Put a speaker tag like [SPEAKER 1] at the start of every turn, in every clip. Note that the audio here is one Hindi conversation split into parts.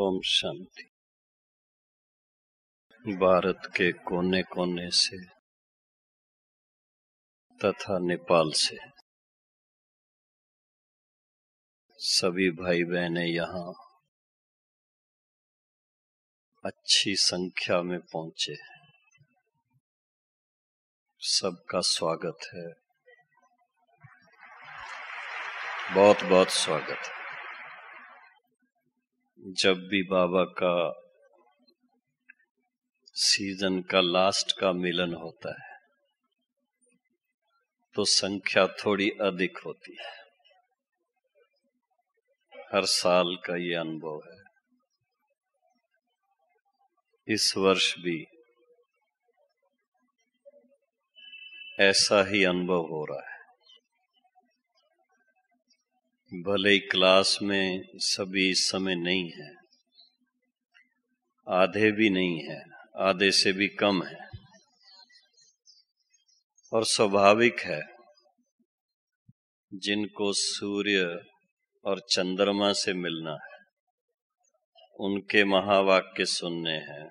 [SPEAKER 1] ओम शांति भारत के कोने कोने से तथा नेपाल से सभी भाई बहने यहाँ अच्छी संख्या में पहुंचे सबका स्वागत है बहुत बहुत स्वागत है जब भी बाबा का सीजन का लास्ट का मिलन होता है तो संख्या थोड़ी अधिक होती है हर साल का ये अनुभव है इस वर्ष भी ऐसा ही अनुभव हो रहा है भले ही क्लास में सभी इस समय नहीं है आधे भी नहीं है आधे से भी कम है और स्वाभाविक है जिनको सूर्य और चंद्रमा से मिलना है उनके महावाक्य सुनने हैं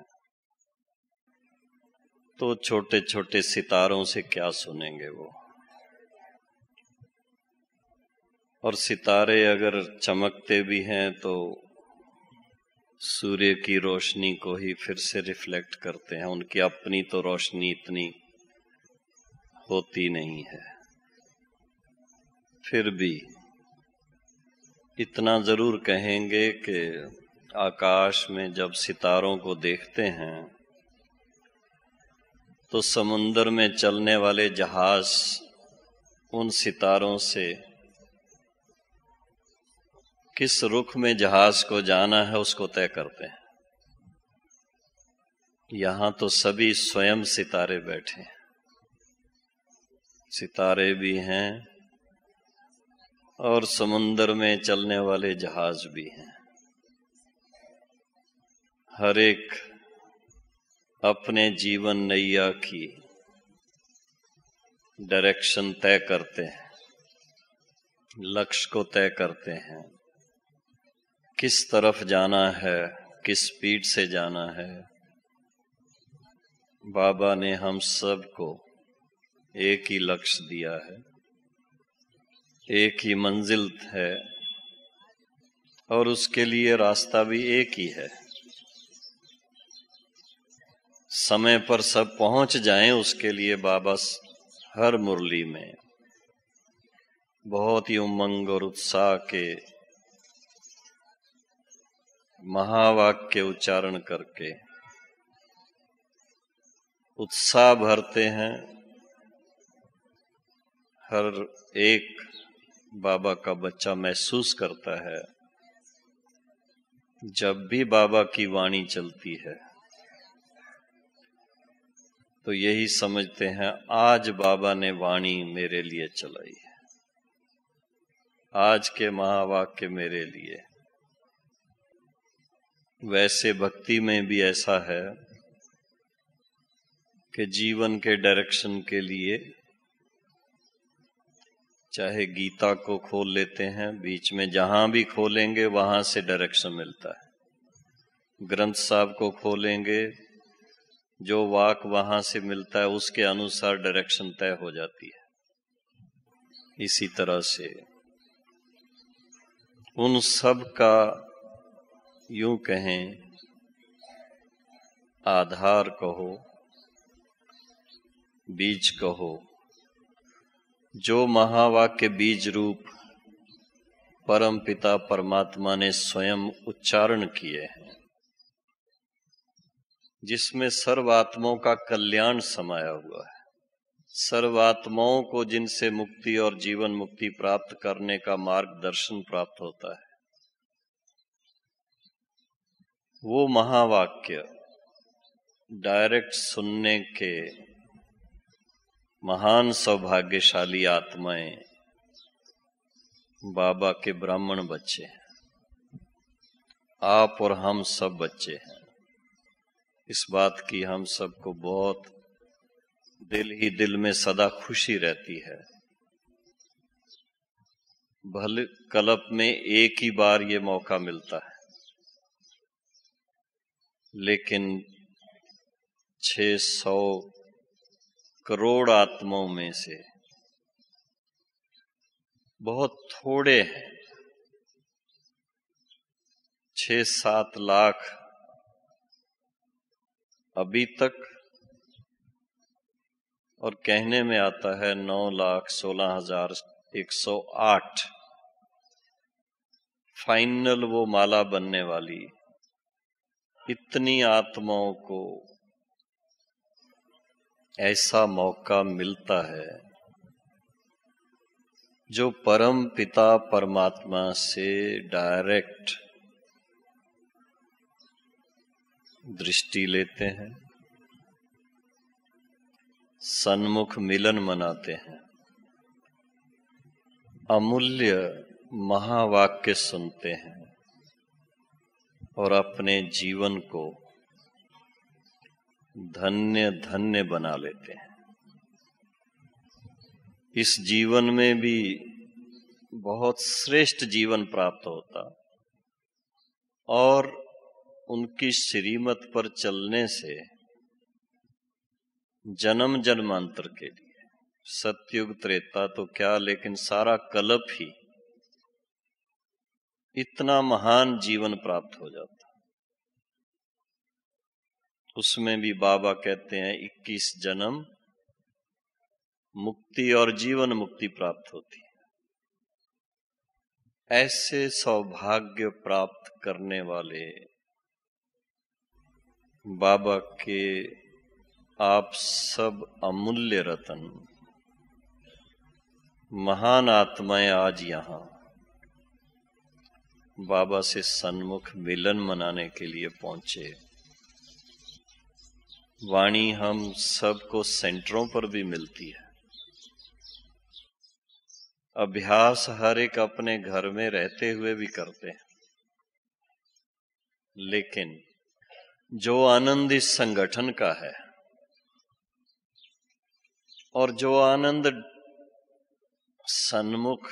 [SPEAKER 1] तो छोटे छोटे सितारों से क्या सुनेंगे वो और सितारे अगर चमकते भी हैं तो सूर्य की रोशनी को ही फिर से रिफ्लेक्ट करते हैं उनकी अपनी तो रोशनी इतनी होती नहीं है फिर भी इतना जरूर कहेंगे कि आकाश में जब सितारों को देखते हैं तो समुन्द्र में चलने वाले जहाज उन सितारों से किस रुख में जहाज को जाना है उसको तय करते हैं यहां तो सभी स्वयं सितारे बैठे हैं सितारे भी हैं और समुन्द्र में चलने वाले जहाज भी हैं हर एक अपने जीवन नैया की डायरेक्शन तय करते हैं लक्ष्य को तय करते हैं किस तरफ जाना है किस स्पीड से जाना है बाबा ने हम सबको एक ही लक्ष्य दिया है एक ही मंजिल है और उसके लिए रास्ता भी एक ही है समय पर सब पहुंच जाएं उसके लिए बाबा हर मुरली में बहुत ही उमंग और उत्साह के महावाक्य उच्चारण करके उत्साह भरते हैं हर एक बाबा का बच्चा महसूस करता है जब भी बाबा की वाणी चलती है तो यही समझते हैं आज बाबा ने वाणी मेरे लिए चलाई है आज के महावाक्य मेरे लिए वैसे भक्ति में भी ऐसा है कि जीवन के डायरेक्शन के लिए चाहे गीता को खोल लेते हैं बीच में जहां भी खोलेंगे वहां से डायरेक्शन मिलता है ग्रंथ साहब को खोलेंगे जो वाक वहां से मिलता है उसके अनुसार डायरेक्शन तय हो जाती है इसी तरह से उन सब का यूं कहें आधार कहो बीज कहो जो महावाक्य बीज रूप परम पिता परमात्मा ने स्वयं उच्चारण किए हैं जिसमें सर्वात्मों का कल्याण समाया हुआ है सर्वात्माओं को जिनसे मुक्ति और जीवन मुक्ति प्राप्त करने का मार्गदर्शन प्राप्त होता है वो महावाक्य डायरेक्ट सुनने के महान सौभाग्यशाली आत्माएं बाबा के ब्राह्मण बच्चे हैं आप और हम सब बच्चे हैं इस बात की हम सबको बहुत दिल ही दिल में सदा खुशी रहती है भले कलप में एक ही बार ये मौका मिलता है लेकिन 600 करोड़ आत्माओं में से बहुत थोड़े हैं छ सात लाख अभी तक और कहने में आता है नौ लाख सोलह हजार एक सौ आठ फाइनल वो माला बनने वाली है इतनी आत्माओं को ऐसा मौका मिलता है जो परम पिता परमात्मा से डायरेक्ट दृष्टि लेते हैं सन्मुख मिलन मनाते हैं अमूल्य महावाक्य सुनते हैं और अपने जीवन को धन्य धन्य बना लेते हैं इस जीवन में भी बहुत श्रेष्ठ जीवन प्राप्त होता और उनकी श्रीमत पर चलने से जन्म जन्मांतर के लिए सत्युग त्रेता तो क्या लेकिन सारा कलप ही इतना महान जीवन प्राप्त हो जाता उसमें भी बाबा कहते हैं 21 जन्म मुक्ति और जीवन मुक्ति प्राप्त होती है ऐसे सौभाग्य प्राप्त करने वाले बाबा के आप सब अमूल्य रतन महान आत्माएं आज यहां बाबा से सन्मुख मिलन मनाने के लिए पहुंचे वाणी हम सबको सेंटरों पर भी मिलती है अभ्यास हर एक अपने घर में रहते हुए भी करते हैं लेकिन जो आनंद इस संगठन का है और जो आनंद सन्मुख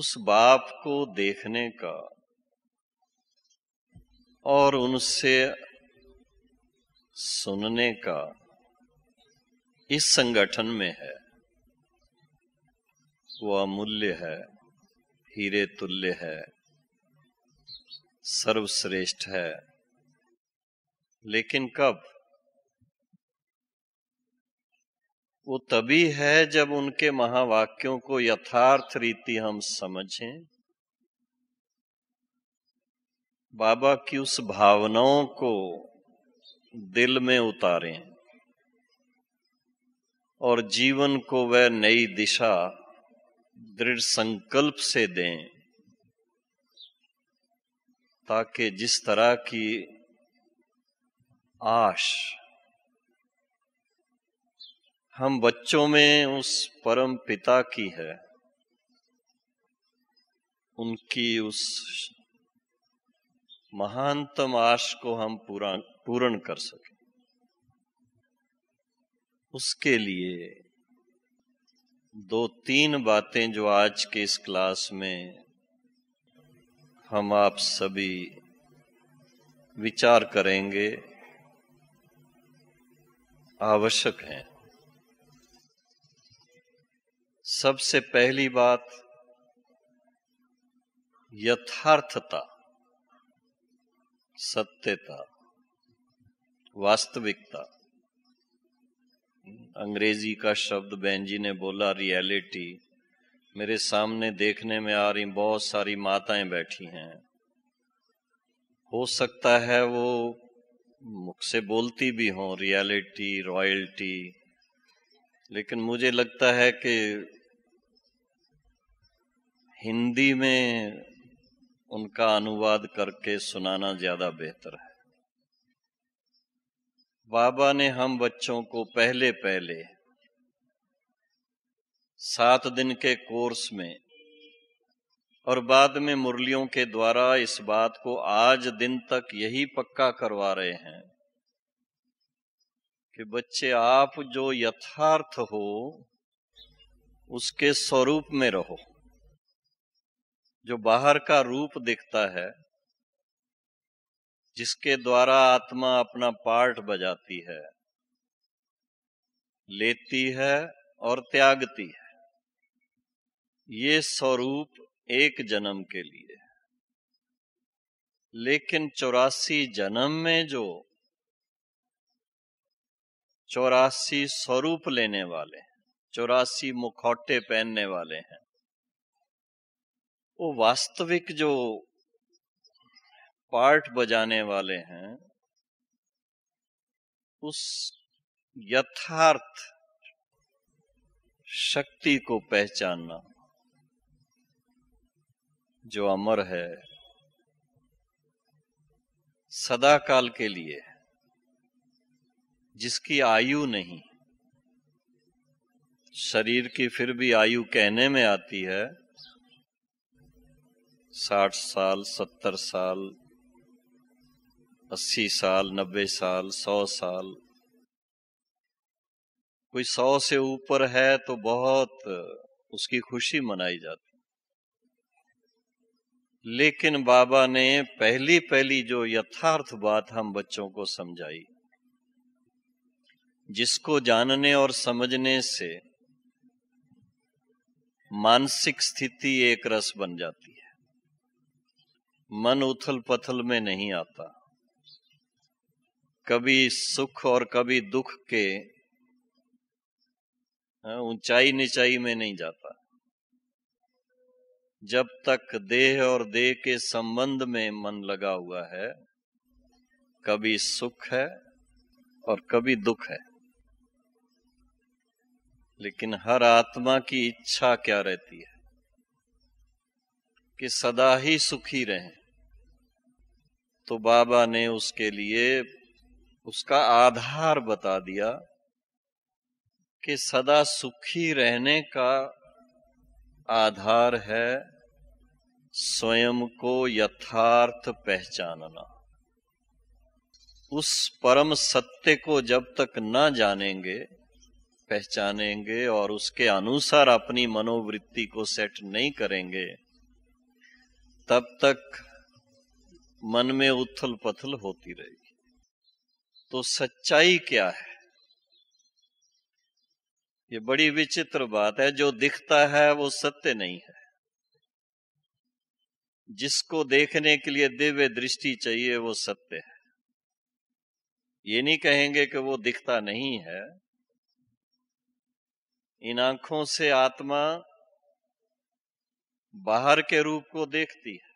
[SPEAKER 1] उस बाप को देखने का और उनसे सुनने का इस संगठन में है वो अमूल्य है हीरे तुल्य है सर्वश्रेष्ठ है लेकिन कब वो तभी है जब उनके महावाक्यों को यथार्थ रीति हम समझें बाबा की उस भावनाओं को दिल में उतारें और जीवन को वह नई दिशा दृढ़ संकल्प से दें ताकि जिस तरह की आश हम बच्चों में उस परम पिता की है उनकी उस महानतम आश को हम पूरा पूर्ण कर सके उसके लिए दो तीन बातें जो आज के इस क्लास में हम आप सभी विचार करेंगे आवश्यक हैं सबसे पहली बात यथार्थता सत्यता वास्तविकता अंग्रेजी का शब्द बहन जी ने बोला रियलिटी मेरे सामने देखने में आ रही बहुत सारी माताएं बैठी हैं हो सकता है वो मुख से बोलती भी हों रियलिटी रॉयल्टी लेकिन मुझे लगता है कि हिंदी में उनका अनुवाद करके सुनाना ज्यादा बेहतर है बाबा ने हम बच्चों को पहले पहले सात दिन के कोर्स में और बाद में मुरलियों के द्वारा इस बात को आज दिन तक यही पक्का करवा रहे हैं कि बच्चे आप जो यथार्थ हो उसके स्वरूप में रहो जो बाहर का रूप दिखता है जिसके द्वारा आत्मा अपना पार्ट बजाती है लेती है और त्यागती है ये स्वरूप एक जन्म के लिए लेकिन चौरासी जन्म में जो चौरासी स्वरूप लेने वाले चौरासी मुखौटे पहनने वाले हैं वो वास्तविक जो पार्ट बजाने वाले हैं उस यथार्थ शक्ति को पहचानना जो अमर है सदा काल के लिए जिसकी आयु नहीं शरीर की फिर भी आयु कहने में आती है साठ साल सत्तर साल अस्सी साल नब्बे साल सौ साल कोई सौ से ऊपर है तो बहुत उसकी खुशी मनाई जाती लेकिन बाबा ने पहली पहली जो यथार्थ बात हम बच्चों को समझाई जिसको जानने और समझने से मानसिक स्थिति एक रस बन जाती मन उथल पथल में नहीं आता कभी सुख और कभी दुख के हाँ, ऊंचाई निचाई में नहीं जाता जब तक देह और देह के संबंध में मन लगा हुआ है कभी सुख है और कभी दुख है लेकिन हर आत्मा की इच्छा क्या रहती है कि सदा ही सुखी रहें तो बाबा ने उसके लिए उसका आधार बता दिया कि सदा सुखी रहने का आधार है स्वयं को यथार्थ पहचानना उस परम सत्य को जब तक न जानेंगे पहचानेंगे और उसके अनुसार अपनी मनोवृत्ति को सेट नहीं करेंगे तब तक मन में उथल पथल होती रहेगी तो सच्चाई क्या है ये बड़ी विचित्र बात है जो दिखता है वो सत्य नहीं है जिसको देखने के लिए दिव्य दृष्टि चाहिए वो सत्य है ये नहीं कहेंगे कि वो दिखता नहीं है इन आंखों से आत्मा बाहर के रूप को देखती है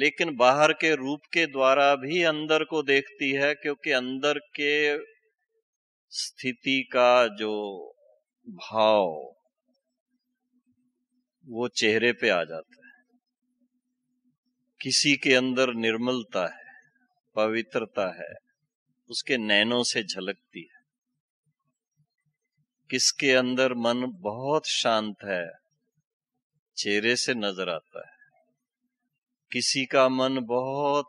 [SPEAKER 1] लेकिन बाहर के रूप के द्वारा भी अंदर को देखती है क्योंकि अंदर के स्थिति का जो भाव वो चेहरे पे आ जाता है किसी के अंदर निर्मलता है पवित्रता है उसके नैनों से झलकती है किसके अंदर मन बहुत शांत है चेहरे से नजर आता है किसी का मन बहुत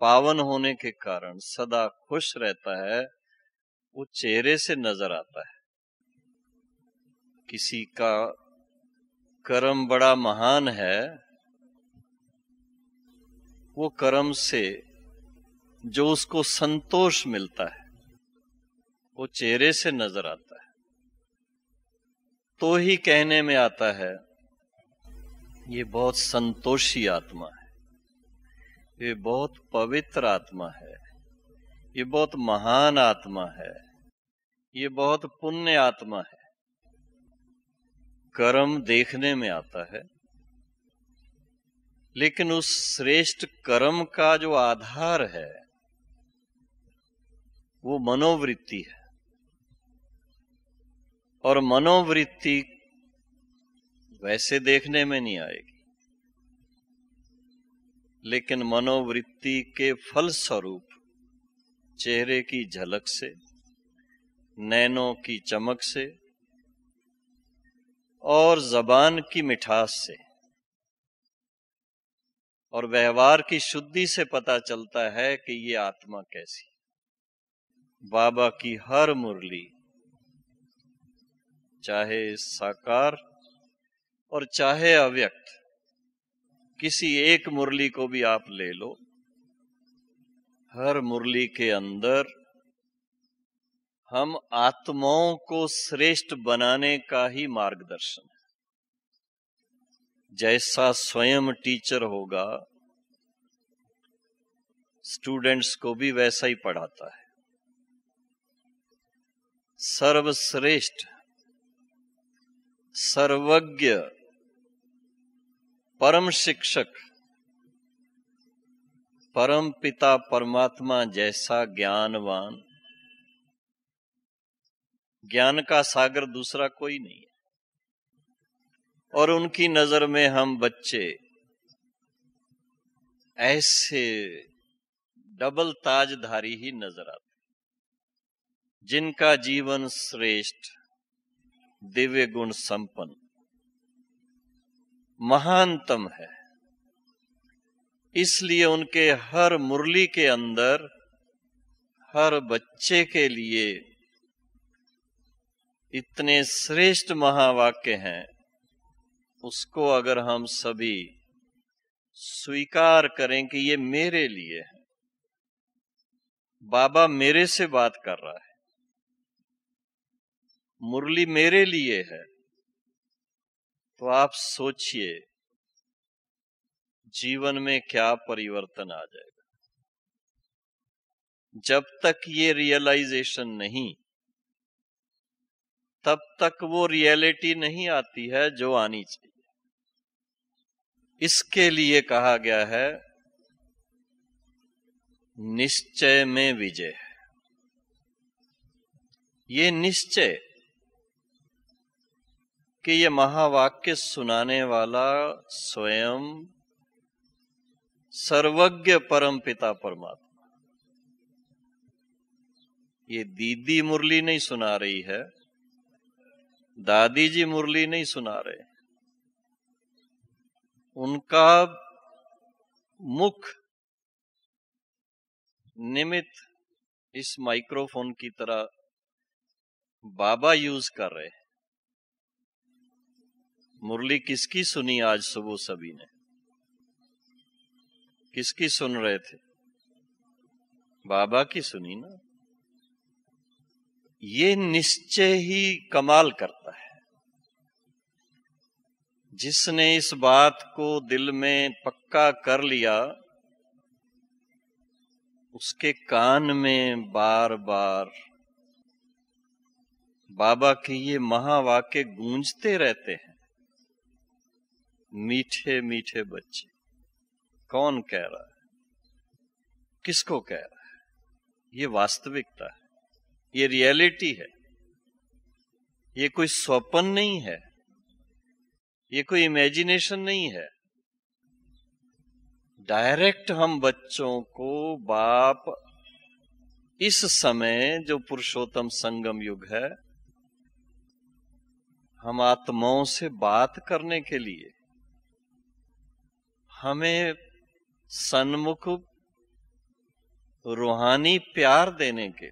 [SPEAKER 1] पावन होने के कारण सदा खुश रहता है वो चेहरे से नजर आता है किसी का कर्म बड़ा महान है वो कर्म से जो उसको संतोष मिलता है वो चेहरे से नजर आता है तो ही कहने में आता है ये बहुत संतोषी आत्मा है ये बहुत पवित्र आत्मा है ये बहुत महान आत्मा है ये बहुत पुण्य आत्मा है कर्म देखने में आता है लेकिन उस श्रेष्ठ कर्म का जो आधार है वो मनोवृत्ति है और मनोवृत्ति वैसे देखने में नहीं आएगी लेकिन मनोवृत्ति के फल स्वरूप चेहरे की झलक से नैनों की चमक से और जबान की मिठास से और व्यवहार की शुद्धि से पता चलता है कि ये आत्मा कैसी बाबा की हर मुरली चाहे साकार और चाहे अव्यक्त किसी एक मुरली को भी आप ले लो हर मुरली के अंदर हम आत्माओं को श्रेष्ठ बनाने का ही मार्गदर्शन है जैसा स्वयं टीचर होगा स्टूडेंट्स को भी वैसा ही पढ़ाता है सर्वश्रेष्ठ सर्वज्ञ परम शिक्षक परम पिता परमात्मा जैसा ज्ञानवान ज्ञान का सागर दूसरा कोई नहीं है और उनकी नजर में हम बच्चे ऐसे डबल ताजधारी ही नजर आते जिनका जीवन श्रेष्ठ दिव्य गुण संपन्न महानतम है इसलिए उनके हर मुरली के अंदर हर बच्चे के लिए इतने श्रेष्ठ महावाक्य हैं उसको अगर हम सभी स्वीकार करें कि ये मेरे लिए है बाबा मेरे से बात कर रहा है मुरली मेरे लिए है तो आप सोचिए जीवन में क्या परिवर्तन आ जाएगा जब तक ये रियलाइजेशन नहीं तब तक वो रियलिटी नहीं आती है जो आनी चाहिए इसके लिए कहा गया है निश्चय में विजय है ये निश्चय कि ये महावाक्य सुनाने वाला स्वयं सर्वज्ञ परम पिता परमात्मा ये दीदी मुरली नहीं सुना रही है दादी जी मुरली नहीं सुना रहे उनका मुख निमित इस माइक्रोफोन की तरह बाबा यूज कर रहे हैं मुरली किसकी सुनी आज सुबह सभी ने किसकी सुन रहे थे बाबा की सुनी ना ये निश्चय ही कमाल करता है जिसने इस बात को दिल में पक्का कर लिया उसके कान में बार बार बाबा के ये महावाक्य गूंजते रहते हैं मीठे मीठे बच्चे कौन कह रहा है किसको कह रहा है ये वास्तविकता है ये रियलिटी है ये कोई स्वपन नहीं है ये कोई इमेजिनेशन नहीं है डायरेक्ट हम बच्चों को बाप इस समय जो पुरुषोत्तम संगम युग है हम आत्माओं से बात करने के लिए हमें सन्मुख रूहानी प्यार देने के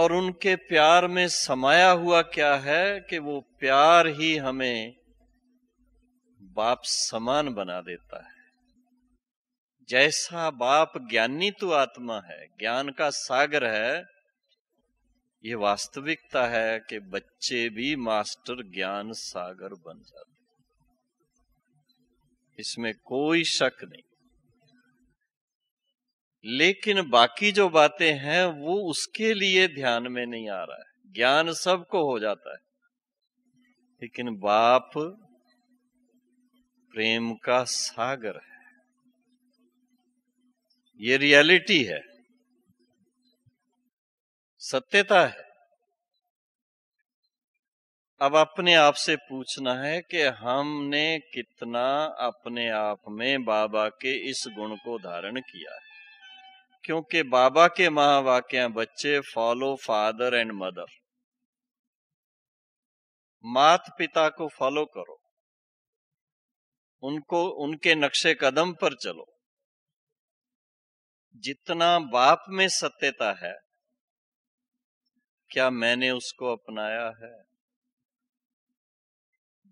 [SPEAKER 1] और उनके प्यार में समाया हुआ क्या है कि वो प्यार ही हमें बाप समान बना देता है जैसा बाप ज्ञानी तो आत्मा है ज्ञान का सागर है ये वास्तविकता है कि बच्चे भी मास्टर ज्ञान सागर बन जाते इसमें कोई शक नहीं लेकिन बाकी जो बातें हैं वो उसके लिए ध्यान में नहीं आ रहा है ज्ञान सबको हो जाता है लेकिन बाप प्रेम का सागर है ये रियलिटी है सत्यता है अब अपने आप से पूछना है कि हमने कितना अपने आप में बाबा के इस गुण को धारण किया है क्योंकि बाबा के महावाक्य बच्चे फॉलो फादर एंड मदर मात पिता को फॉलो करो उनको उनके नक्शे कदम पर चलो जितना बाप में सत्यता है क्या मैंने उसको अपनाया है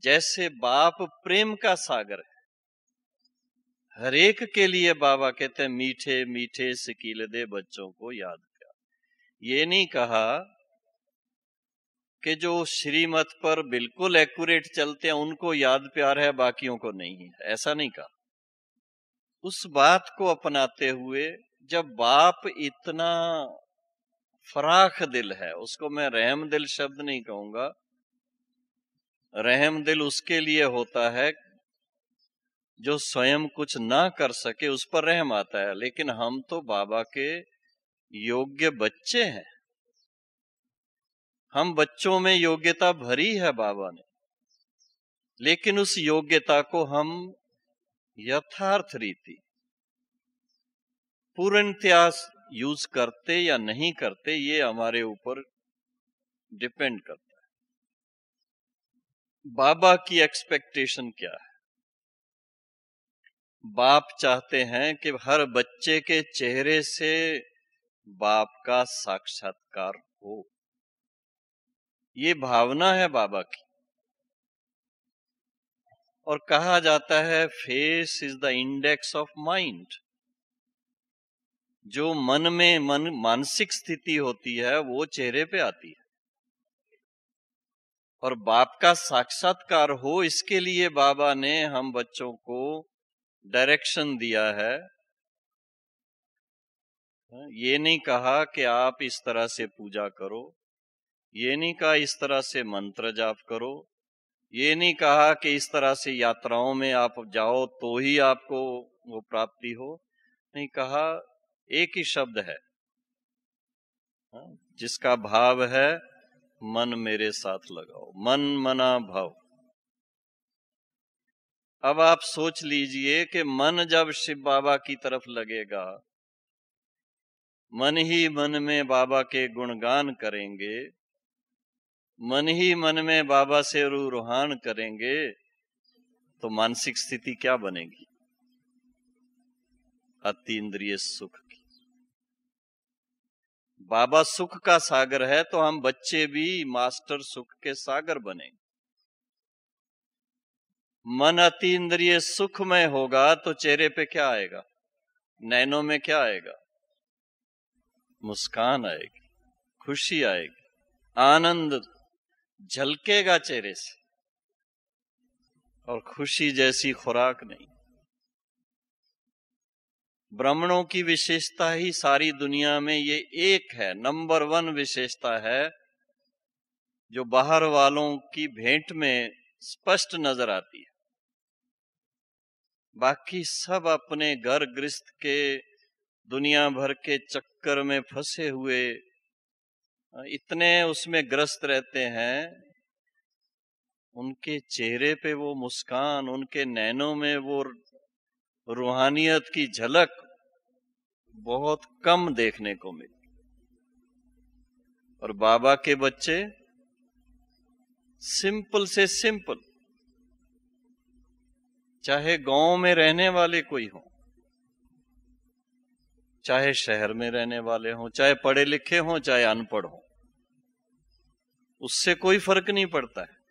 [SPEAKER 1] जैसे बाप प्रेम का सागर है हरेक के लिए बाबा कहते हैं मीठे मीठे सिकील दे बच्चों को याद कर ये नहीं कहा कि जो श्रीमत पर बिल्कुल एक्यूरेट चलते हैं उनको याद प्यार है बाकियों को नहीं है ऐसा नहीं कहा उस बात को अपनाते हुए जब बाप इतना फराख दिल है उसको मैं रहम दिल शब्द नहीं कहूंगा रहम दिल उसके लिए होता है जो स्वयं कुछ ना कर सके उस पर रहम आता है लेकिन हम तो बाबा के योग्य बच्चे हैं हम बच्चों में योग्यता भरी है बाबा ने लेकिन उस योग्यता को हम यथार्थ रीति इतिहास यूज करते या नहीं करते ये हमारे ऊपर डिपेंड करता बाबा की एक्सपेक्टेशन क्या है बाप चाहते हैं कि हर बच्चे के चेहरे से बाप का साक्षात्कार हो ये भावना है बाबा की और कहा जाता है face is the index of mind जो मन में मन मानसिक स्थिति होती है वो चेहरे पे आती है और बाप का साक्षात्कार हो इसके लिए बाबा ने हम बच्चों को डायरेक्शन दिया है हाँ, ये नहीं कहा कि आप इस तरह से पूजा करो ये नहीं कहा इस तरह से मंत्र जाप करो ये नहीं कहा कि इस तरह से यात्राओं में आप जाओ तो ही आपको वो प्राप्ति हो नहीं कहा एक ही शब्द है हाँ, जिसका भाव है मन मेरे साथ लगाओ मन मना भाव अब आप सोच लीजिए कि मन जब शिव बाबा की तरफ लगेगा मन ही मन में बाबा के गुणगान करेंगे मन ही मन में बाबा से रू रूहान करेंगे तो मानसिक स्थिति क्या बनेगी अति इंद्रिय सुख बाबा सुख का सागर है तो हम बच्चे भी मास्टर सुख के सागर बने मन अति इंद्रिय सुख में होगा तो चेहरे पे क्या आएगा नैनों में क्या आएगा मुस्कान आएगी खुशी आएगी आनंद झलकेगा चेहरे से और खुशी जैसी खुराक नहीं ब्राह्मणों की विशेषता ही सारी दुनिया में ये एक है नंबर वन विशेषता है जो बाहर वालों की भेंट में स्पष्ट नजर आती है बाकी सब अपने घर गृहस्थ के दुनिया भर के चक्कर में फंसे हुए इतने उसमें ग्रस्त रहते हैं उनके चेहरे पे वो मुस्कान उनके नैनों में वो रूहानियत की झलक बहुत कम देखने को मिली और बाबा के बच्चे सिंपल से सिंपल चाहे गांव में रहने वाले कोई हो चाहे शहर में रहने वाले हों चाहे पढ़े लिखे हो चाहे अनपढ़ हो उससे कोई फर्क नहीं पड़ता है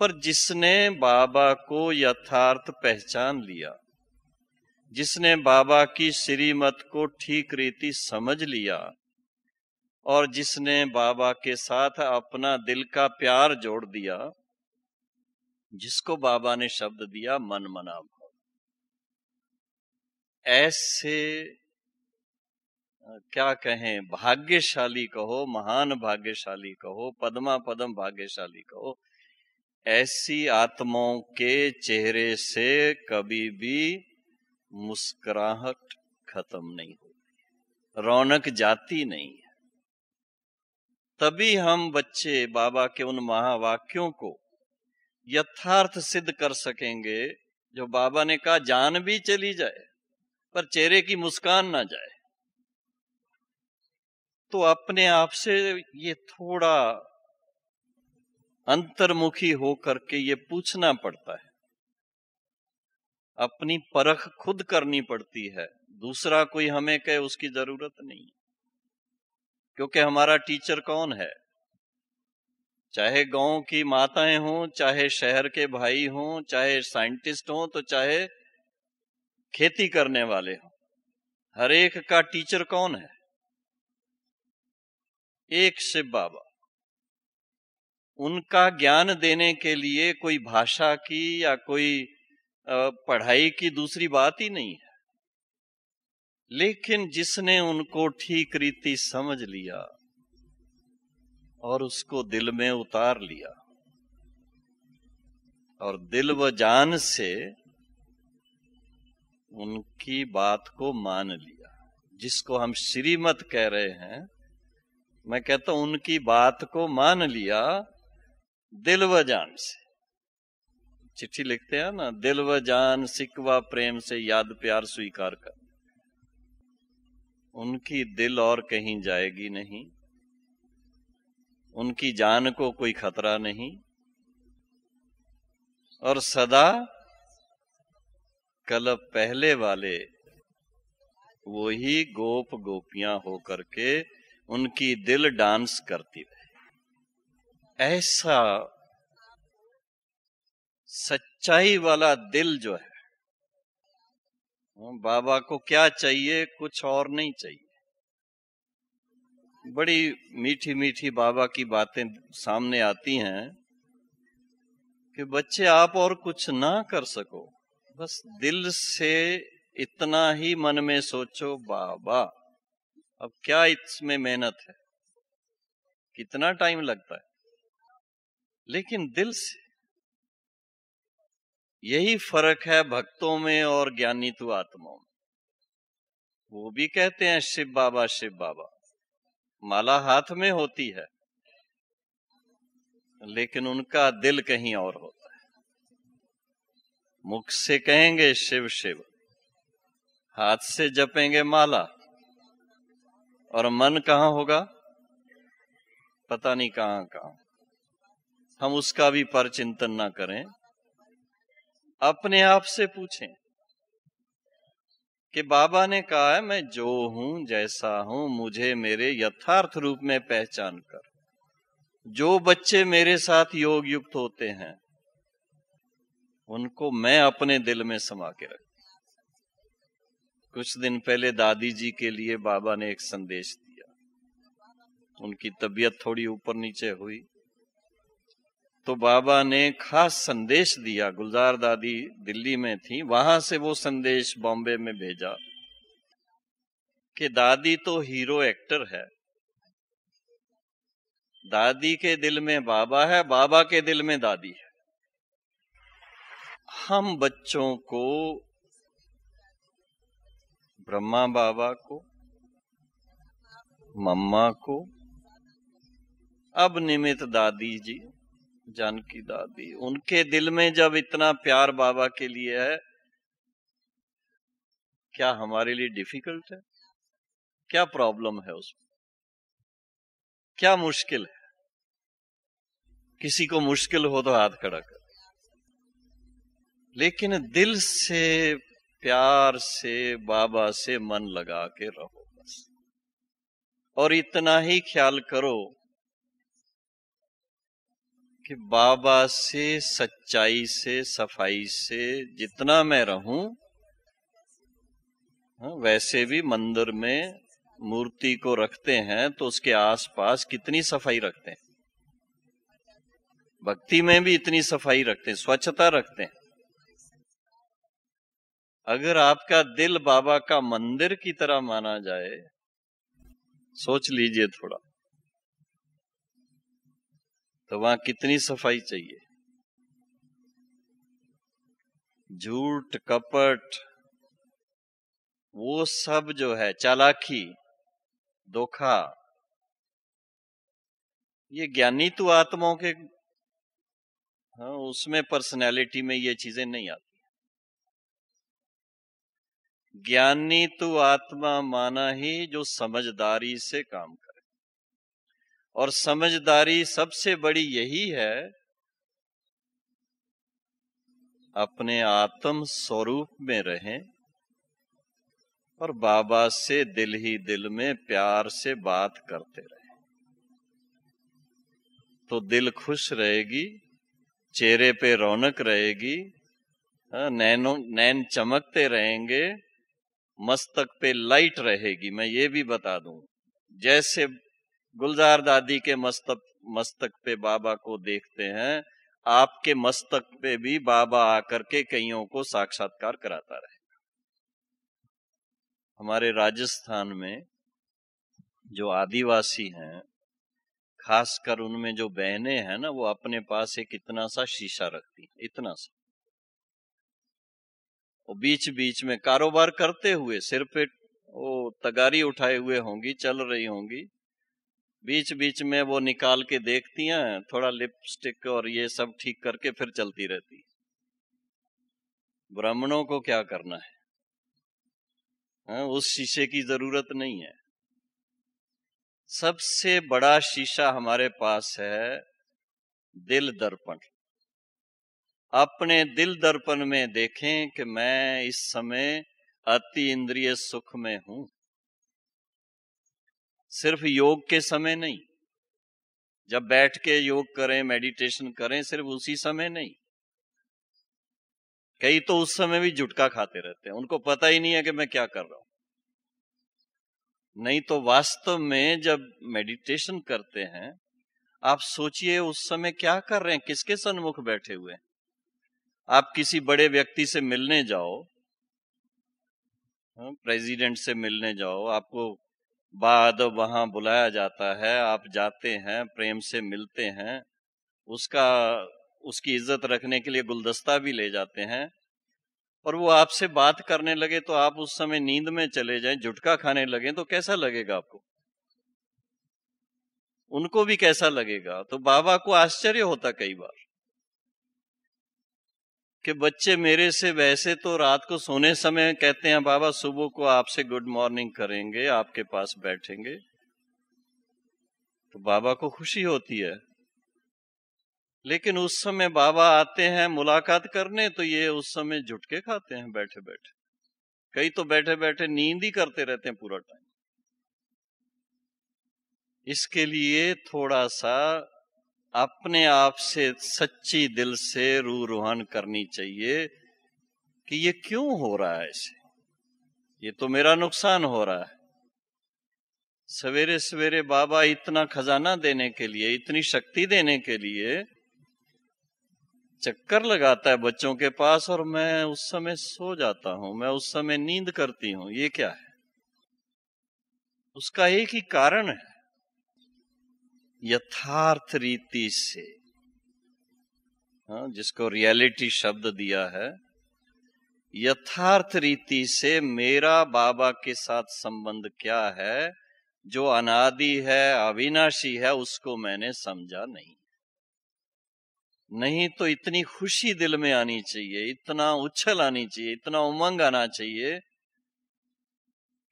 [SPEAKER 1] पर जिसने बाबा को यथार्थ पहचान लिया जिसने बाबा की श्रीमत को ठीक रीति समझ लिया और जिसने बाबा के साथ अपना दिल का प्यार जोड़ दिया जिसको बाबा ने शब्द दिया मन मना भाव ऐसे क्या कहें भाग्यशाली कहो महान भाग्यशाली कहो पद्मा पदम भाग्यशाली कहो ऐसी आत्माओं के चेहरे से कभी भी मुस्कुराहट खत्म नहीं होती रौनक जाती नहीं है तभी हम बच्चे बाबा के उन महावाक्यों को यथार्थ सिद्ध कर सकेंगे जो बाबा ने कहा जान भी चली जाए पर चेहरे की मुस्कान ना जाए तो अपने आप से ये थोड़ा अंतर्मुखी होकर के ये पूछना पड़ता है अपनी परख खुद करनी पड़ती है दूसरा कोई हमें कहे उसकी जरूरत नहीं क्योंकि हमारा टीचर कौन है चाहे गांव की माताएं हों चाहे शहर के भाई हों चाहे साइंटिस्ट हों तो चाहे खेती करने वाले हों हर एक का टीचर कौन है एक शिव बाबा उनका ज्ञान देने के लिए कोई भाषा की या कोई पढ़ाई की दूसरी बात ही नहीं है लेकिन जिसने उनको ठीक रीति समझ लिया और उसको दिल में उतार लिया और दिल व जान से उनकी बात को मान लिया जिसको हम श्रीमत कह रहे हैं मैं कहता हूं उनकी बात को मान लिया दिल व जान से चिट्ठी लिखते हैं ना दिल व जान सिक व प्रेम से याद प्यार स्वीकार कर उनकी दिल और कहीं जाएगी नहीं उनकी जान को कोई खतरा नहीं और सदा कल पहले वाले वो ही गोप गोपियां हो करके उनकी दिल डांस करती रहे ऐसा सच्चाई वाला दिल जो है हाँ, बाबा को क्या चाहिए कुछ और नहीं चाहिए बड़ी मीठी मीठी बाबा की बातें सामने आती हैं कि बच्चे आप और कुछ ना कर सको बस दिल से इतना ही मन में सोचो बाबा अब क्या इसमें मेहनत है कितना टाइम लगता है लेकिन दिल से यही फर्क है भक्तों में और ज्ञानी तु आत्माओं में वो भी कहते हैं शिव बाबा शिव बाबा माला हाथ में होती है लेकिन उनका दिल कहीं और होता है मुख से कहेंगे शिव शिव हाथ से जपेंगे माला और मन कहा होगा पता नहीं कहां कहां हम उसका भी पर चिंतन ना करें अपने आप से पूछें कि बाबा ने कहा है मैं जो हूं जैसा हूं मुझे मेरे यथार्थ रूप में पहचान कर जो बच्चे मेरे साथ योग युक्त होते हैं उनको मैं अपने दिल में समा के रख कुछ दिन पहले दादी जी के लिए बाबा ने एक संदेश दिया उनकी तबीयत थोड़ी ऊपर नीचे हुई तो बाबा ने खास संदेश दिया गुलजार दादी दिल्ली में थी वहां से वो संदेश बॉम्बे में भेजा कि दादी तो हीरो एक्टर है दादी के दिल में बाबा है बाबा के दिल में दादी है हम बच्चों को ब्रह्मा बाबा को मम्मा को अब निमित दादी जी जानकी दादी उनके दिल में जब इतना प्यार बाबा के लिए है क्या हमारे लिए डिफिकल्ट है क्या प्रॉब्लम है उसमें क्या मुश्किल है किसी को मुश्किल हो तो हाथ खड़ा कर लेकिन दिल से प्यार से बाबा से मन लगा के रहो बस और इतना ही ख्याल करो कि बाबा से सच्चाई से सफाई से जितना मैं रहूं हाँ, वैसे भी मंदिर में मूर्ति को रखते हैं तो उसके आसपास कितनी सफाई रखते हैं भक्ति में भी इतनी सफाई रखते हैं स्वच्छता रखते हैं अगर आपका दिल बाबा का मंदिर की तरह माना जाए सोच लीजिए थोड़ा तो वहां कितनी सफाई चाहिए झूठ कपट वो सब जो है चालाकी धोखा ये ज्ञानी तो आत्माओं के हाँ उसमें पर्सनैलिटी में ये चीजें नहीं आती ज्ञानी तो आत्मा माना ही जो समझदारी से काम कर और समझदारी सबसे बड़ी यही है अपने आत्म स्वरूप में रहें और बाबा से दिल ही दिल में प्यार से बात करते रहें तो दिल खुश रहेगी चेहरे पे रौनक रहेगी हाँ, नैनों नैन चमकते रहेंगे मस्तक पे लाइट रहेगी मैं ये भी बता दूं जैसे गुलजार दादी के मस्तक मस्तक पे बाबा को देखते हैं आपके मस्तक पे भी बाबा आकर के कईयों को साक्षात्कार कराता रहे हमारे राजस्थान में जो आदिवासी हैं खासकर उनमें जो बहने हैं ना वो अपने पास एक इतना सा शीशा रखती है इतना सा वो बीच बीच में कारोबार करते हुए सिर पे वो तगारी उठाए हुए होंगी चल रही होंगी बीच बीच में वो निकाल के देखती हैं थोड़ा लिपस्टिक और ये सब ठीक करके फिर चलती रहती ब्राह्मणों को क्या करना है हाँ, उस शीशे की जरूरत नहीं है सबसे बड़ा शीशा हमारे पास है दिल दर्पण अपने दिल दर्पण में देखें कि मैं इस समय अति इंद्रिय सुख में हूं सिर्फ योग के समय नहीं जब बैठ के योग करें मेडिटेशन करें सिर्फ उसी समय नहीं कई तो उस समय भी जुटका खाते रहते हैं उनको पता ही नहीं है कि मैं क्या कर रहा हूं नहीं तो वास्तव में जब मेडिटेशन करते हैं आप सोचिए उस समय क्या कर रहे हैं किसके सन्मुख बैठे हुए आप किसी बड़े व्यक्ति से मिलने जाओ प्रेसिडेंट हाँ, से मिलने जाओ आपको बाद वहाँ बुलाया जाता है आप जाते हैं प्रेम से मिलते हैं उसका उसकी इज्जत रखने के लिए गुलदस्ता भी ले जाते हैं और वो आपसे बात करने लगे तो आप उस समय नींद में चले जाएं झुटका खाने लगे तो कैसा लगेगा आपको उनको भी कैसा लगेगा तो बाबा को आश्चर्य होता कई बार कि बच्चे मेरे से वैसे तो रात को सोने समय कहते हैं बाबा सुबह को आपसे गुड मॉर्निंग करेंगे आपके पास बैठेंगे तो बाबा को खुशी होती है लेकिन उस समय बाबा आते हैं मुलाकात करने तो ये उस समय झुटके खाते हैं बैठे बैठे कई तो बैठे बैठे नींद ही करते रहते हैं पूरा टाइम इसके लिए थोड़ा सा अपने आप से सच्ची दिल से रू रूहान करनी चाहिए कि ये क्यों हो रहा है इसे ये तो मेरा नुकसान हो रहा है सवेरे सवेरे बाबा इतना खजाना देने के लिए इतनी शक्ति देने के लिए चक्कर लगाता है बच्चों के पास और मैं उस समय सो जाता हूं मैं उस समय नींद करती हूं ये क्या है उसका एक ही कारण है यथार्थ रीति से हाँ, जिसको रियलिटी शब्द दिया है यथार्थ रीति से मेरा बाबा के साथ संबंध क्या है जो अनादि है अविनाशी है उसको मैंने समझा नहीं नहीं तो इतनी खुशी दिल में आनी चाहिए इतना उछल आनी चाहिए इतना उमंग आना चाहिए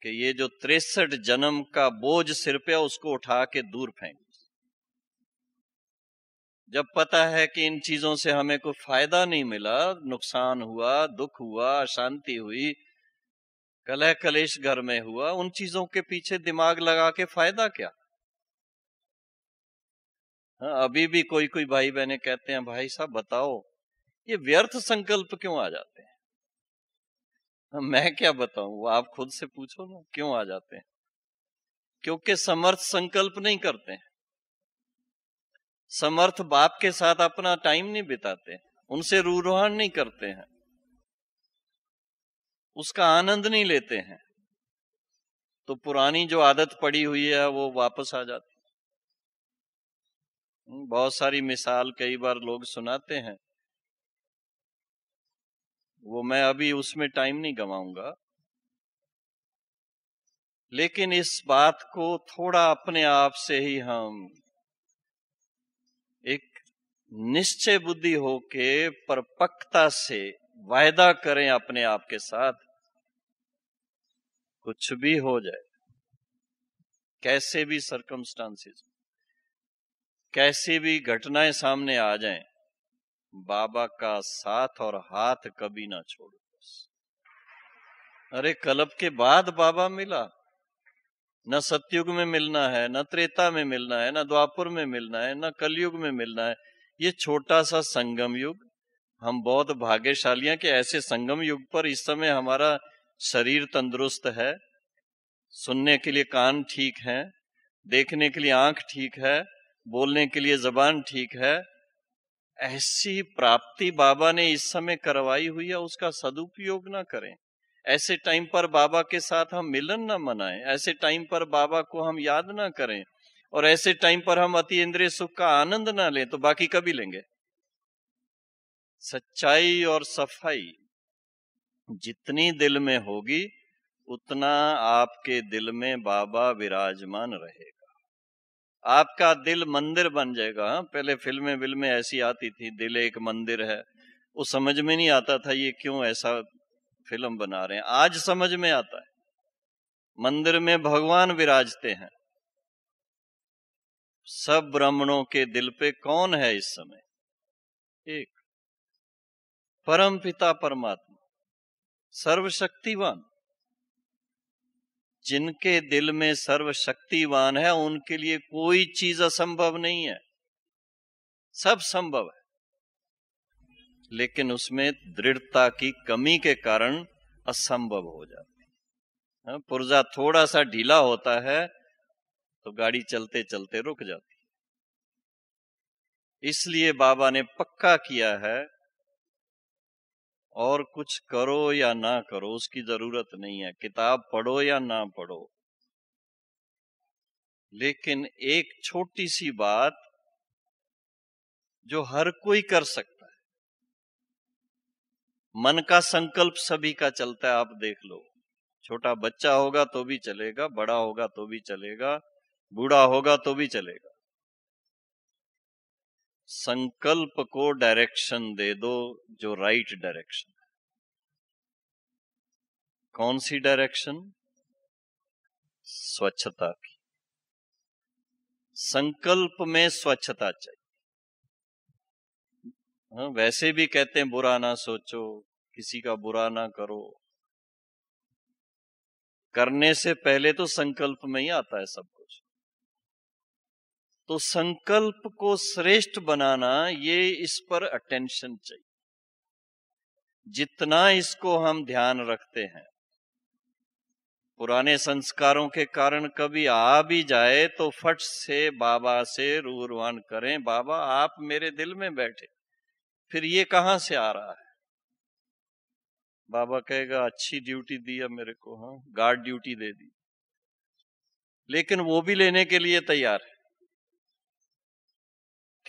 [SPEAKER 1] कि ये जो तिरसठ जन्म का बोझ सिर पे उसको उठा के दूर फेंक जब पता है कि इन चीजों से हमें कोई फायदा नहीं मिला नुकसान हुआ दुख हुआ अशांति हुई कलह कलेश घर में हुआ उन चीजों के पीछे दिमाग लगा के फायदा क्या हाँ, अभी भी कोई कोई भाई बहने कहते हैं भाई साहब बताओ ये व्यर्थ संकल्प क्यों आ जाते हैं हाँ, मैं क्या बताऊं वो आप खुद से पूछो ना क्यों आ जाते हैं क्योंकि समर्थ संकल्प नहीं करते हैं समर्थ बाप के साथ अपना टाइम नहीं बिताते उनसे रूहान नहीं करते हैं उसका आनंद नहीं लेते हैं तो पुरानी जो आदत पड़ी हुई है वो वापस आ जाती हम्म, बहुत सारी मिसाल कई बार लोग सुनाते हैं वो मैं अभी उसमें टाइम नहीं गवाऊंगा लेकिन इस बात को थोड़ा अपने आप से ही हम निश्चय बुद्धि होके परपक्ता से वायदा करें अपने आप के साथ कुछ भी हो जाए कैसे भी सरकमस्टांसेस कैसी भी घटनाएं सामने आ जाएं बाबा का साथ और हाथ कभी ना छोड़ो बस अरे कलप के बाद बाबा मिला न सतयुग में मिलना है न त्रेता में मिलना है न द्वापुर में मिलना है न कलयुग में मिलना है ये छोटा सा संगम युग हम बहुत भाग्यशाली हैं कि ऐसे संगम युग पर इस समय हमारा शरीर तंदुरुस्त है सुनने के लिए कान ठीक है देखने के लिए आंख ठीक है बोलने के लिए जबान ठीक है ऐसी प्राप्ति बाबा ने इस समय करवाई हुई है उसका सदुपयोग ना करें ऐसे टाइम पर बाबा के साथ हम मिलन ना मनाएं ऐसे टाइम पर बाबा को हम याद ना करें और ऐसे टाइम पर हम अति इंद्रिय सुख का आनंद ना लें तो बाकी कभी लेंगे सच्चाई और सफाई जितनी दिल में होगी उतना आपके दिल में बाबा विराजमान रहेगा आपका दिल मंदिर बन जाएगा हाँ, पहले फिल्में विल्में ऐसी आती थी दिल एक मंदिर है वो समझ में नहीं आता था ये क्यों ऐसा फिल्म बना रहे हैं आज समझ में आता है मंदिर में भगवान विराजते हैं सब ब्राह्मणों के दिल पे कौन है इस समय एक परम पिता परमात्मा सर्वशक्तिवान जिनके दिल में सर्वशक्तिवान है उनके लिए कोई चीज असंभव नहीं है सब संभव है लेकिन उसमें दृढ़ता की कमी के कारण असंभव हो जाता है हाँ, पुर्जा थोड़ा सा ढीला होता है तो गाड़ी चलते चलते रुक जाती इसलिए बाबा ने पक्का किया है और कुछ करो या ना करो उसकी जरूरत नहीं है किताब पढ़ो या ना पढ़ो लेकिन एक छोटी सी बात जो हर कोई कर सकता है मन का संकल्प सभी का चलता है आप देख लो छोटा बच्चा होगा तो भी चलेगा बड़ा होगा तो भी चलेगा बूढ़ा होगा तो भी चलेगा संकल्प को डायरेक्शन दे दो जो राइट डायरेक्शन है कौन सी डायरेक्शन स्वच्छता की संकल्प में स्वच्छता चाहिए हाँ, वैसे भी कहते हैं बुरा ना सोचो किसी का बुरा ना करो करने से पहले तो संकल्प में ही आता है सब कुछ तो संकल्प को श्रेष्ठ बनाना ये इस पर अटेंशन चाहिए जितना इसको हम ध्यान रखते हैं पुराने संस्कारों के कारण कभी आ भी जाए तो फट से बाबा से रूरवान करें बाबा आप मेरे दिल में बैठे फिर ये कहां से आ रहा है बाबा कहेगा अच्छी ड्यूटी दिया मेरे को हाँ गार्ड ड्यूटी दे दी लेकिन वो भी लेने के लिए तैयार है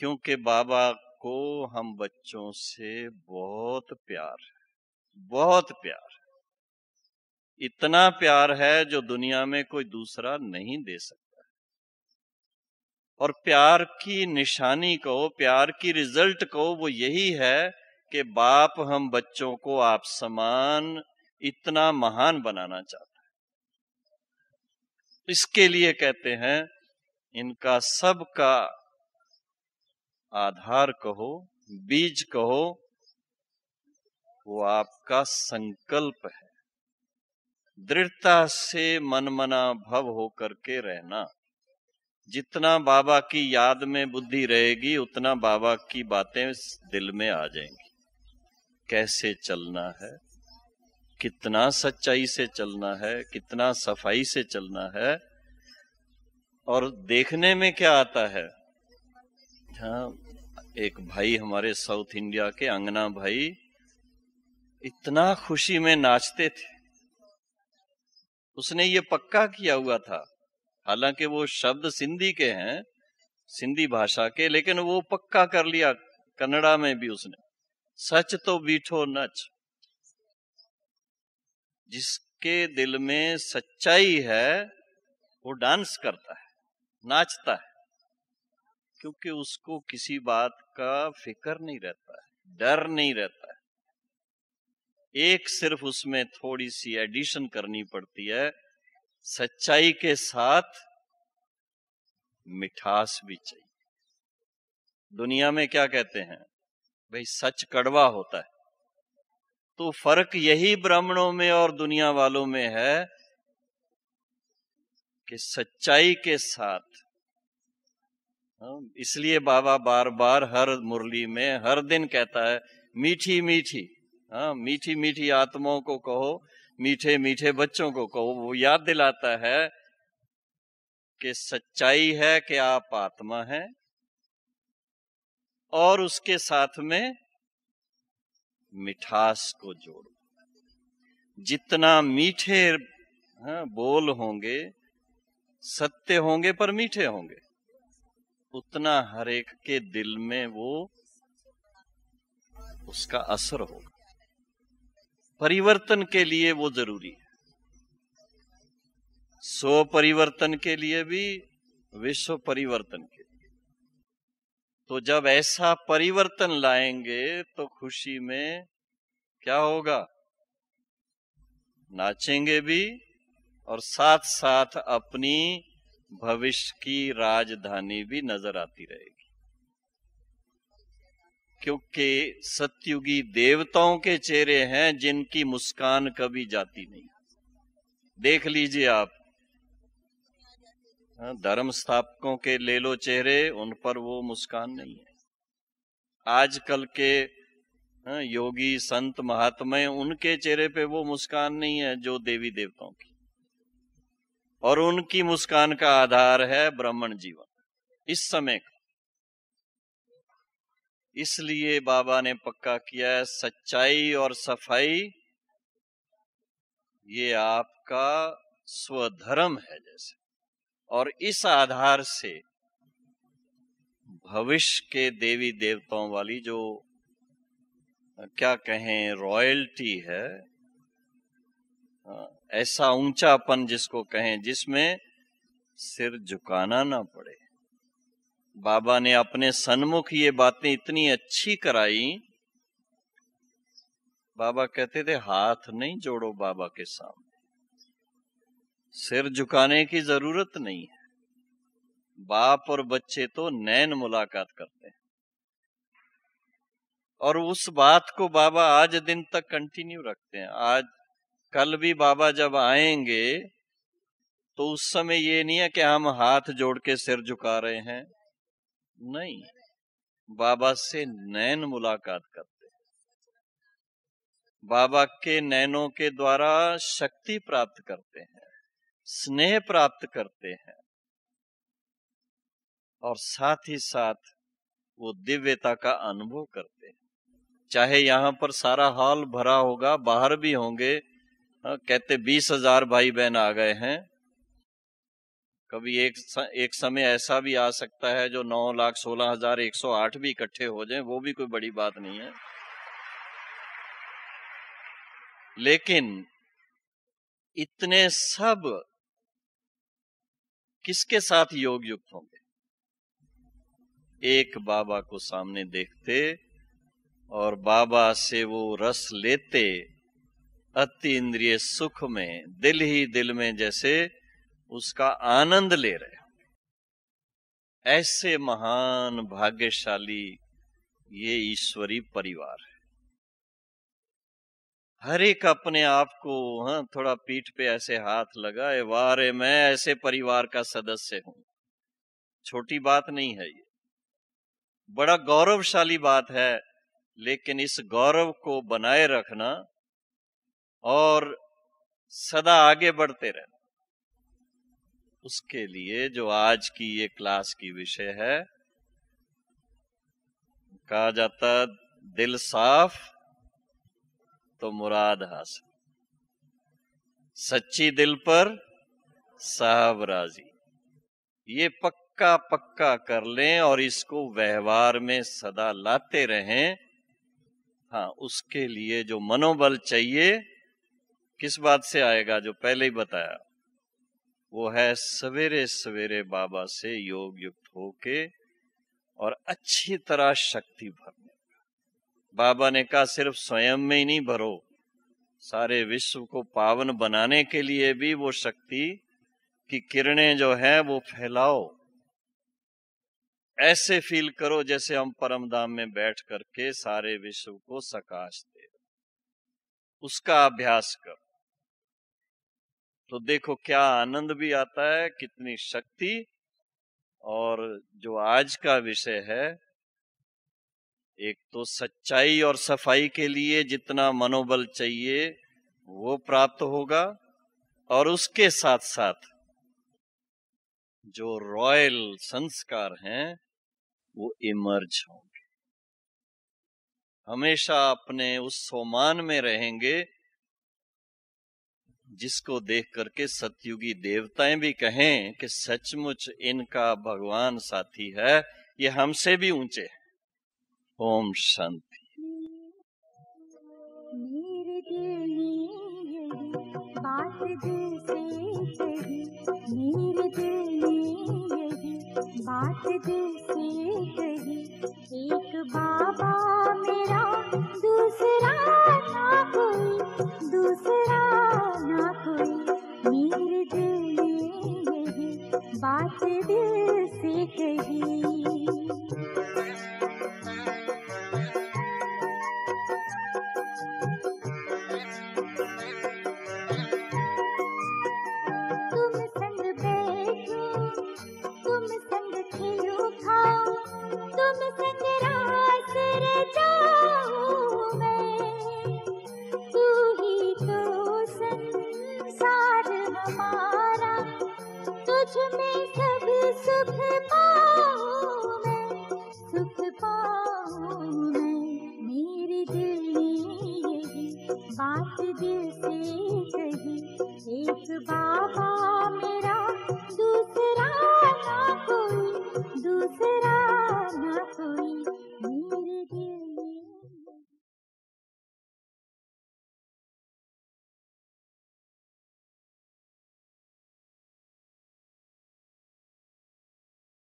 [SPEAKER 1] क्योंकि बाबा को हम बच्चों से बहुत प्यार है बहुत प्यार है इतना प्यार है जो दुनिया में कोई दूसरा नहीं दे सकता और प्यार की निशानी को प्यार की रिजल्ट को वो यही है कि बाप हम बच्चों को आप समान इतना महान बनाना चाहता है इसके लिए कहते हैं इनका सबका आधार कहो बीज कहो वो आपका संकल्प है दृढ़ता से मनमना भव हो करके रहना जितना बाबा की याद में बुद्धि रहेगी उतना बाबा की बातें दिल में आ जाएंगी कैसे चलना है कितना सच्चाई से चलना है कितना सफाई से चलना है और देखने में क्या आता है था एक भाई हमारे साउथ इंडिया के अंगना भाई इतना खुशी में नाचते थे उसने ये पक्का किया हुआ था हालांकि वो शब्द सिंधी के हैं सिंधी भाषा के लेकिन वो पक्का कर लिया कन्नड़ा में भी उसने सच तो बीठो नच जिसके दिल में सच्चाई है वो डांस करता है नाचता है क्योंकि उसको किसी बात का फिक्र नहीं रहता है डर नहीं रहता है एक सिर्फ उसमें थोड़ी सी एडिशन करनी पड़ती है सच्चाई के साथ मिठास भी चाहिए दुनिया में क्या कहते हैं भाई सच कड़वा होता है तो फर्क यही ब्राह्मणों में और दुनिया वालों में है कि सच्चाई के साथ हाँ, इसलिए बाबा बार बार हर मुरली में हर दिन कहता है मीठी मीठी हाँ मीठी मीठी आत्माओं को कहो मीठे मीठे बच्चों को कहो वो याद दिलाता है कि सच्चाई है कि आप आत्मा हैं और उसके साथ में मिठास को जोड़ो जितना मीठे हाँ, बोल होंगे सत्य होंगे पर मीठे होंगे उतना हरेक के दिल में वो उसका असर होगा परिवर्तन के लिए वो जरूरी है स्व परिवर्तन के लिए भी विश्व परिवर्तन के लिए तो जब ऐसा परिवर्तन लाएंगे तो खुशी में क्या होगा नाचेंगे भी और साथ साथ अपनी भविष्य की राजधानी भी नजर आती रहेगी क्योंकि सत्युगी देवताओं के चेहरे हैं जिनकी मुस्कान कभी जाती नहीं देख लीजिए आप हाँ, धर्म स्थापकों के ले लो चेहरे उन पर वो मुस्कान नहीं है आजकल के हाँ, योगी संत महात्मा उनके चेहरे पे वो मुस्कान नहीं है जो देवी देवताओं की और उनकी मुस्कान का आधार है ब्राह्मण जीवन इस समय का इसलिए बाबा ने पक्का किया है सच्चाई और सफाई ये आपका स्वधर्म है जैसे और इस आधार से भविष्य के देवी देवताओं वाली जो क्या कहें रॉयल्टी है हाँ, ऐसा ऊंचापन जिसको कहें जिसमें सिर झुकाना ना पड़े बाबा ने अपने सन्मुख ये बातें इतनी अच्छी कराई बाबा कहते थे हाथ नहीं जोड़ो बाबा के सामने सिर झुकाने की जरूरत नहीं है बाप और बच्चे तो नैन मुलाकात करते हैं और उस बात को बाबा आज दिन तक कंटिन्यू रखते हैं आज कल भी बाबा जब आएंगे तो उस समय ये नहीं है कि हम हाथ जोड़ के सिर झुका रहे हैं नहीं बाबा से नैन मुलाकात करते हैं बाबा के नैनों के द्वारा शक्ति प्राप्त करते हैं स्नेह प्राप्त करते हैं और साथ ही साथ वो दिव्यता का अनुभव करते हैं चाहे यहां पर सारा हॉल भरा होगा बाहर भी होंगे हाँ, कहते बीस हजार भाई बहन आ गए हैं कभी एक एक समय ऐसा भी आ सकता है जो नौ लाख सोलह हजार एक सौ आठ भी इकट्ठे हो जाएं वो भी कोई बड़ी बात नहीं है लेकिन इतने सब किसके साथ योग युक्त होंगे एक बाबा को सामने देखते और बाबा से वो रस लेते अति इंद्रिय सुख में दिल ही दिल में जैसे उसका आनंद ले रहे ऐसे महान भाग्यशाली ये ईश्वरी परिवार है हर एक अपने आप को हाँ थोड़ा पीठ पे ऐसे हाथ लगाए वारे मैं ऐसे परिवार का सदस्य हूं छोटी बात नहीं है ये बड़ा गौरवशाली बात है लेकिन इस गौरव को बनाए रखना और सदा आगे बढ़ते रहना उसके लिए जो आज की ये क्लास की विषय है कहा जाता दिल साफ तो मुराद हासिल सच्ची दिल पर साहब राजी ये पक्का पक्का कर लें और इसको व्यवहार में सदा लाते रहें हाँ उसके लिए जो मनोबल चाहिए किस बात से आएगा जो पहले ही बताया वो है सवेरे सवेरे बाबा से योग युक्त होके और अच्छी तरह शक्ति भरने का बाबा ने कहा सिर्फ स्वयं में ही नहीं भरो सारे विश्व को पावन बनाने के लिए भी वो शक्ति की किरणें जो है वो फैलाओ ऐसे फील करो जैसे हम परम धाम में बैठ करके सारे विश्व को सकाश दे उसका अभ्यास करो तो देखो क्या आनंद भी आता है कितनी शक्ति और जो आज का विषय है एक तो सच्चाई और सफाई के लिए जितना मनोबल चाहिए वो प्राप्त होगा और उसके साथ साथ जो रॉयल संस्कार हैं वो इमर्ज होंगे हमेशा अपने उस सोमान में रहेंगे जिसको देख करके सतयुगी देवताएं भी कहें कि सचमुच इनका भगवान साथी है ये हमसे भी ऊंचे ओम शांति मेरे दिल बात दूसरी कही एक बाबा मेरा दूसरा ना कोई दूसरा ना कोई मेरे दिल यही बात दिल से कही आज दिल